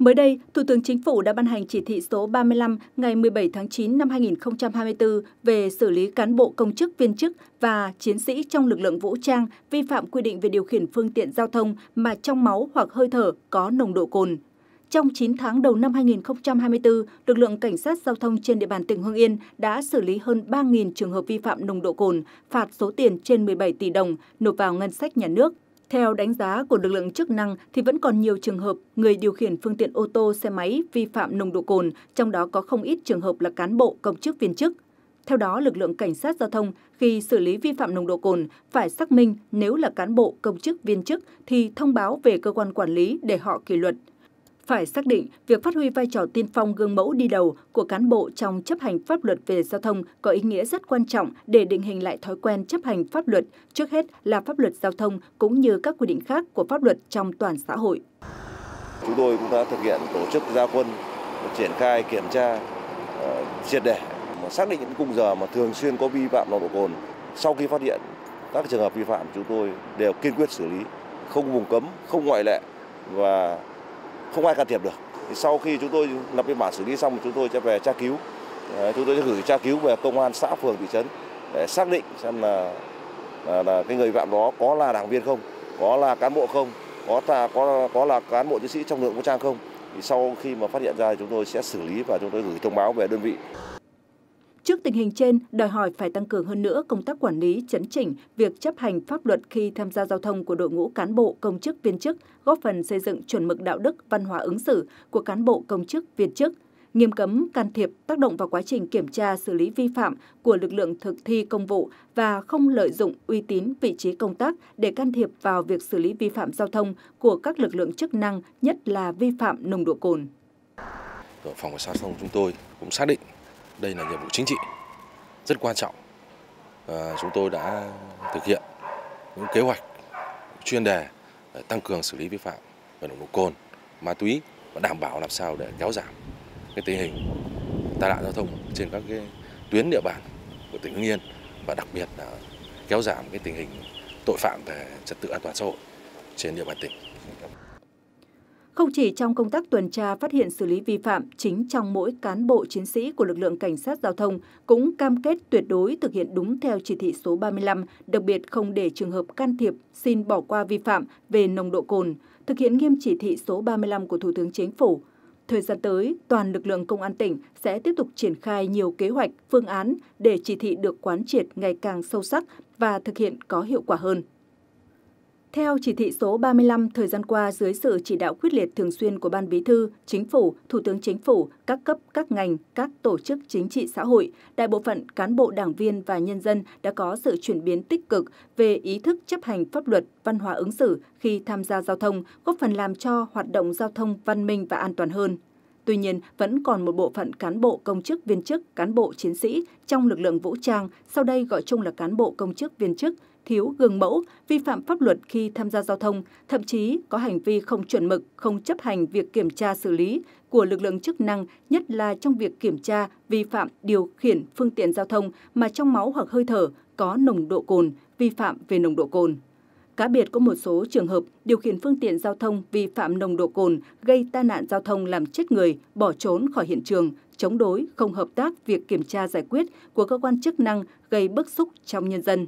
Mới đây, Thủ tướng Chính phủ đã ban hành chỉ thị số 35 ngày 17 tháng 9 năm 2024 về xử lý cán bộ công chức viên chức và chiến sĩ trong lực lượng vũ trang vi phạm quy định về điều khiển phương tiện giao thông mà trong máu hoặc hơi thở có nồng độ cồn. Trong 9 tháng đầu năm 2024, lực lượng cảnh sát giao thông trên địa bàn tỉnh Hưng Yên đã xử lý hơn 3.000 trường hợp vi phạm nồng độ cồn, phạt số tiền trên 17 tỷ đồng, nộp vào ngân sách nhà nước theo đánh giá của lực lượng chức năng thì vẫn còn nhiều trường hợp người điều khiển phương tiện ô tô, xe máy vi phạm nồng độ cồn, trong đó có không ít trường hợp là cán bộ, công chức, viên chức. Theo đó, lực lượng cảnh sát giao thông khi xử lý vi phạm nồng độ cồn phải xác minh nếu là cán bộ, công chức, viên chức thì thông báo về cơ quan quản lý để họ kỷ luật phải xác định việc phát huy vai trò tiên phong gương mẫu đi đầu của cán bộ trong chấp hành pháp luật về giao thông có ý nghĩa rất quan trọng để định hình lại thói quen chấp hành pháp luật, trước hết là pháp luật giao thông cũng như các quy định khác của pháp luật trong toàn xã hội. Chúng tôi cũng đã thực hiện tổ chức gia quân, triển khai kiểm tra ờ, triệt để xác định những cung giờ mà thường xuyên có vi phạm nồng độ cồn. Sau khi phát hiện các trường hợp vi phạm chúng tôi đều kiên quyết xử lý, không vùng cấm, không ngoại lệ và không ai can thiệp được. Thì sau khi chúng tôi lập biên bản xử lý xong chúng tôi sẽ về tra cứu. Chúng tôi sẽ gửi tra cứu về công an xã phường thị trấn để xác định xem là là, là cái người phạm đó có là đảng viên không, có là cán bộ không, có là có có là cán bộ chiến sĩ trong lượng vũ trang không. Thì sau khi mà phát hiện ra thì chúng tôi sẽ xử lý và chúng tôi gửi thông báo về đơn vị. Trước tình hình trên, đòi hỏi phải tăng cường hơn nữa công tác quản lý, chấn chỉnh việc chấp hành pháp luật khi tham gia giao thông của đội ngũ cán bộ, công chức, viên chức, góp phần xây dựng chuẩn mực đạo đức, văn hóa ứng xử của cán bộ, công chức, viên chức, nghiêm cấm can thiệp tác động vào quá trình kiểm tra xử lý vi phạm của lực lượng thực thi công vụ và không lợi dụng uy tín vị trí công tác để can thiệp vào việc xử lý vi phạm giao thông của các lực lượng chức năng, nhất là vi phạm nồng độ cồn. phòng cảnh sát giao thông chúng tôi cũng xác định đây là nhiệm vụ chính trị rất quan trọng. À, chúng tôi đã thực hiện những kế hoạch chuyên đề để tăng cường xử lý vi phạm về nồng độ cồn, ma túy và đảm bảo làm sao để kéo giảm cái tình hình tai nạn giao thông trên các cái tuyến địa bàn của tỉnh Hưng Yên và đặc biệt là kéo giảm cái tình hình tội phạm về trật tự an toàn xã hội trên địa bàn tỉnh. Không chỉ trong công tác tuần tra phát hiện xử lý vi phạm, chính trong mỗi cán bộ chiến sĩ của lực lượng cảnh sát giao thông cũng cam kết tuyệt đối thực hiện đúng theo chỉ thị số 35, đặc biệt không để trường hợp can thiệp, xin bỏ qua vi phạm về nồng độ cồn, thực hiện nghiêm chỉ thị số 35 của Thủ tướng Chính phủ. Thời gian tới, toàn lực lượng công an tỉnh sẽ tiếp tục triển khai nhiều kế hoạch, phương án để chỉ thị được quán triệt ngày càng sâu sắc và thực hiện có hiệu quả hơn. Theo chỉ thị số 35, thời gian qua, dưới sự chỉ đạo quyết liệt thường xuyên của Ban Bí thư, Chính phủ, Thủ tướng Chính phủ, các cấp, các ngành, các tổ chức chính trị xã hội, đại bộ phận cán bộ đảng viên và nhân dân đã có sự chuyển biến tích cực về ý thức chấp hành pháp luật, văn hóa ứng xử khi tham gia giao thông, góp phần làm cho hoạt động giao thông văn minh và an toàn hơn. Tuy nhiên, vẫn còn một bộ phận cán bộ công chức viên chức, cán bộ chiến sĩ trong lực lượng vũ trang, sau đây gọi chung là cán bộ công chức viên chức, thiếu gương mẫu, vi phạm pháp luật khi tham gia giao thông, thậm chí có hành vi không chuẩn mực, không chấp hành việc kiểm tra xử lý của lực lượng chức năng, nhất là trong việc kiểm tra vi phạm điều khiển phương tiện giao thông mà trong máu hoặc hơi thở có nồng độ cồn, vi phạm về nồng độ cồn. Cá biệt có một số trường hợp điều khiển phương tiện giao thông vi phạm nồng độ cồn gây tai nạn giao thông làm chết người, bỏ trốn khỏi hiện trường, chống đối, không hợp tác việc kiểm tra giải quyết của cơ quan chức năng gây bức xúc trong nhân dân.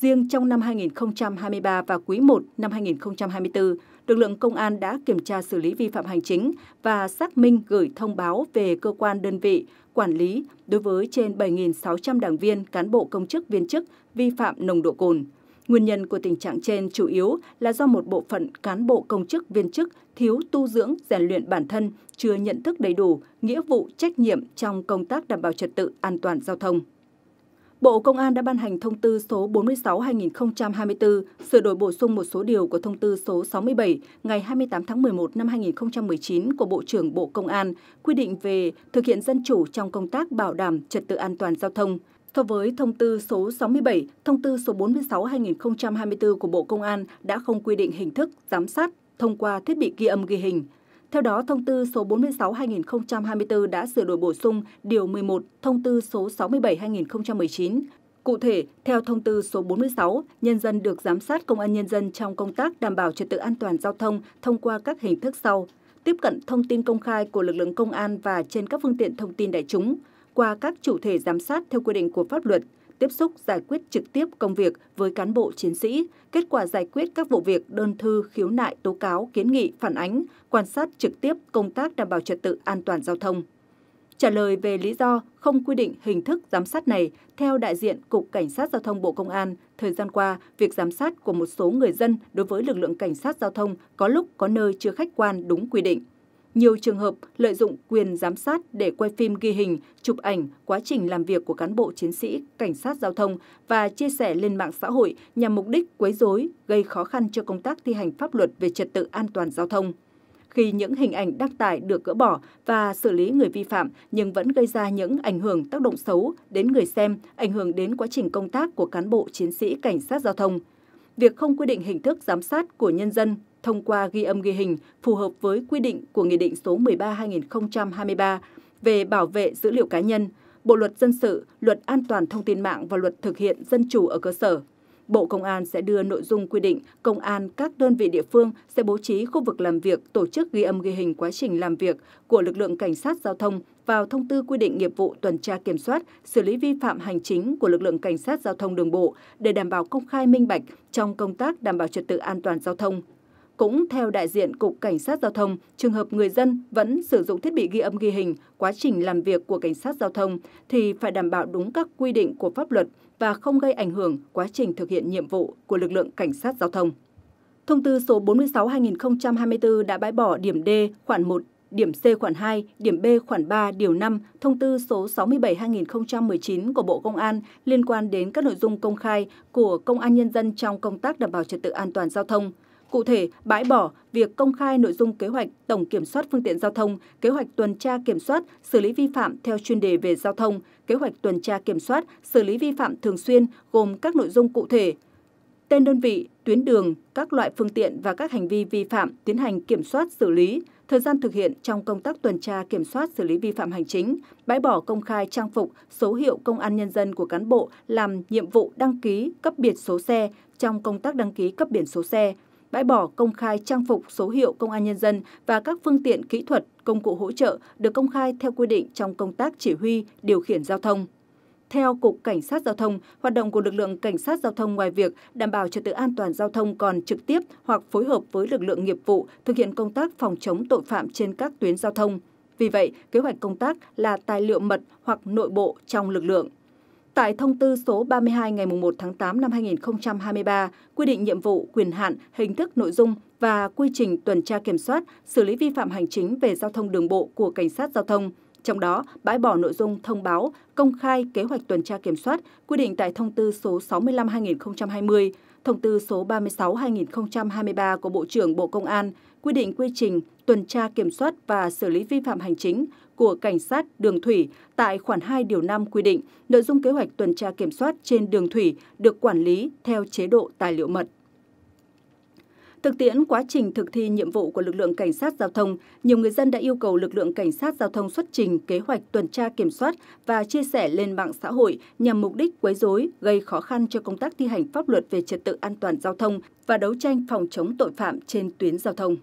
Riêng trong năm 2023 và quý 1 năm 2024, lực lượng công an đã kiểm tra xử lý vi phạm hành chính và xác minh gửi thông báo về cơ quan đơn vị quản lý đối với trên 7.600 đảng viên, cán bộ công chức viên chức vi phạm nồng độ cồn. Nguyên nhân của tình trạng trên chủ yếu là do một bộ phận cán bộ công chức viên chức thiếu tu dưỡng rèn luyện bản thân, chưa nhận thức đầy đủ nghĩa vụ trách nhiệm trong công tác đảm bảo trật tự an toàn giao thông. Bộ Công an đã ban hành thông tư số 46/2024 sửa đổi bổ sung một số điều của thông tư số 67 ngày 28 tháng 11 năm 2019 của Bộ trưởng Bộ Công an quy định về thực hiện dân chủ trong công tác bảo đảm trật tự an toàn giao thông So với thông tư số 67, thông tư số 46-2024 của Bộ Công an đã không quy định hình thức giám sát thông qua thiết bị ghi âm ghi hình. Theo đó, thông tư số 46-2024 đã sửa đổi bổ sung Điều 11 thông tư số 67-2019. Cụ thể, theo thông tư số 46, nhân dân được giám sát công an nhân dân trong công tác đảm bảo trật tự an toàn giao thông thông qua các hình thức sau tiếp cận thông tin công khai của lực lượng công an và trên các phương tiện thông tin đại chúng, qua các chủ thể giám sát theo quy định của pháp luật, tiếp xúc giải quyết trực tiếp công việc với cán bộ chiến sĩ, kết quả giải quyết các vụ việc đơn thư, khiếu nại, tố cáo, kiến nghị, phản ánh, quan sát trực tiếp công tác đảm bảo trật tự an toàn giao thông. Trả lời về lý do không quy định hình thức giám sát này, theo đại diện Cục Cảnh sát Giao thông Bộ Công an, thời gian qua, việc giám sát của một số người dân đối với lực lượng cảnh sát giao thông có lúc có nơi chưa khách quan đúng quy định nhiều trường hợp lợi dụng quyền giám sát để quay phim ghi hình, chụp ảnh quá trình làm việc của cán bộ chiến sĩ, cảnh sát giao thông và chia sẻ lên mạng xã hội nhằm mục đích quấy rối, gây khó khăn cho công tác thi hành pháp luật về trật tự an toàn giao thông. Khi những hình ảnh đăng tải được gỡ bỏ và xử lý người vi phạm nhưng vẫn gây ra những ảnh hưởng tác động xấu đến người xem, ảnh hưởng đến quá trình công tác của cán bộ chiến sĩ cảnh sát giao thông. Việc không quy định hình thức giám sát của nhân dân thông qua ghi âm ghi hình phù hợp với quy định của Nghị định số 13-2023 về bảo vệ dữ liệu cá nhân, Bộ Luật Dân sự, Luật An toàn Thông tin mạng và Luật Thực hiện Dân chủ ở cơ sở. Bộ Công an sẽ đưa nội dung quy định công an các đơn vị địa phương sẽ bố trí khu vực làm việc tổ chức ghi âm ghi hình quá trình làm việc của lực lượng cảnh sát giao thông vào thông tư quy định nghiệp vụ tuần tra kiểm soát, xử lý vi phạm hành chính của lực lượng cảnh sát giao thông đường bộ để đảm bảo công khai minh bạch trong công tác đảm bảo trật tự an toàn giao thông. Cũng theo đại diện Cục Cảnh sát Giao thông, trường hợp người dân vẫn sử dụng thiết bị ghi âm ghi hình quá trình làm việc của Cảnh sát Giao thông thì phải đảm bảo đúng các quy định của pháp luật và không gây ảnh hưởng quá trình thực hiện nhiệm vụ của lực lượng Cảnh sát Giao thông. Thông tư số 46-2024 đã bãi bỏ điểm D khoản 1 điểm C khoản 2, điểm B khoản 3 điều 5 thông tư số 67/2019 của Bộ Công an liên quan đến các nội dung công khai của công an nhân dân trong công tác đảm bảo trật tự an toàn giao thông. Cụ thể, bãi bỏ việc công khai nội dung kế hoạch tổng kiểm soát phương tiện giao thông, kế hoạch tuần tra kiểm soát, xử lý vi phạm theo chuyên đề về giao thông, kế hoạch tuần tra kiểm soát, xử lý vi phạm thường xuyên gồm các nội dung cụ thể, tên đơn vị, tuyến đường, các loại phương tiện và các hành vi vi phạm tiến hành kiểm soát xử lý, thời gian thực hiện trong công tác tuần tra kiểm soát xử lý vi phạm hành chính, bãi bỏ công khai trang phục, số hiệu công an nhân dân của cán bộ làm nhiệm vụ đăng ký cấp biển số xe trong công tác đăng ký cấp biển số xe, bãi bỏ công khai trang phục số hiệu Công an Nhân dân và các phương tiện kỹ thuật, công cụ hỗ trợ được công khai theo quy định trong công tác chỉ huy, điều khiển giao thông. Theo Cục Cảnh sát Giao thông, hoạt động của lực lượng Cảnh sát Giao thông ngoài việc đảm bảo trật tự an toàn giao thông còn trực tiếp hoặc phối hợp với lực lượng nghiệp vụ thực hiện công tác phòng chống tội phạm trên các tuyến giao thông. Vì vậy, kế hoạch công tác là tài liệu mật hoặc nội bộ trong lực lượng. Tại thông tư số 32 ngày 1 tháng 8 năm 2023 quy định nhiệm vụ, quyền hạn, hình thức nội dung và quy trình tuần tra kiểm soát, xử lý vi phạm hành chính về giao thông đường bộ của cảnh sát giao thông, trong đó bãi bỏ nội dung thông báo, công khai kế hoạch tuần tra kiểm soát quy định tại thông tư số 65/2020, thông tư số 36/2023 của Bộ trưởng Bộ Công an quy định quy trình tuần tra kiểm soát và xử lý vi phạm hành chính của cảnh sát đường thủy tại khoản 2 điều 5 quy định nội dung kế hoạch tuần tra kiểm soát trên đường thủy được quản lý theo chế độ tài liệu mật. Thực tiễn quá trình thực thi nhiệm vụ của lực lượng cảnh sát giao thông, nhiều người dân đã yêu cầu lực lượng cảnh sát giao thông xuất trình kế hoạch tuần tra kiểm soát và chia sẻ lên mạng xã hội nhằm mục đích quấy rối, gây khó khăn cho công tác thi hành pháp luật về trật tự an toàn giao thông và đấu tranh phòng chống tội phạm trên tuyến giao thông.